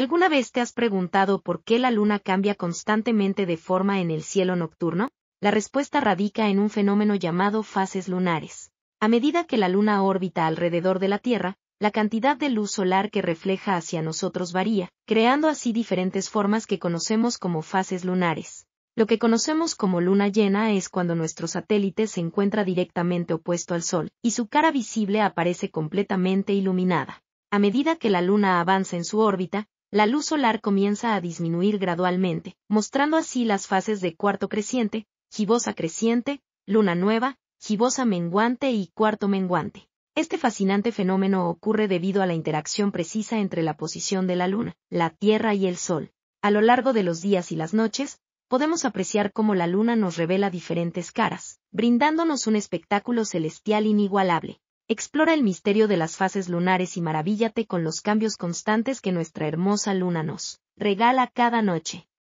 ¿Alguna vez te has preguntado por qué la luna cambia constantemente de forma en el cielo nocturno? La respuesta radica en un fenómeno llamado fases lunares. A medida que la luna orbita alrededor de la Tierra, la cantidad de luz solar que refleja hacia nosotros varía, creando así diferentes formas que conocemos como fases lunares. Lo que conocemos como luna llena es cuando nuestro satélite se encuentra directamente opuesto al Sol, y su cara visible aparece completamente iluminada. A medida que la luna avanza en su órbita, la luz solar comienza a disminuir gradualmente, mostrando así las fases de cuarto creciente, gibosa creciente, luna nueva, gibosa menguante y cuarto menguante. Este fascinante fenómeno ocurre debido a la interacción precisa entre la posición de la luna, la Tierra y el Sol. A lo largo de los días y las noches, podemos apreciar cómo la luna nos revela diferentes caras, brindándonos un espectáculo celestial inigualable explora el misterio de las fases lunares y maravíllate con los cambios constantes que nuestra hermosa luna nos regala cada noche.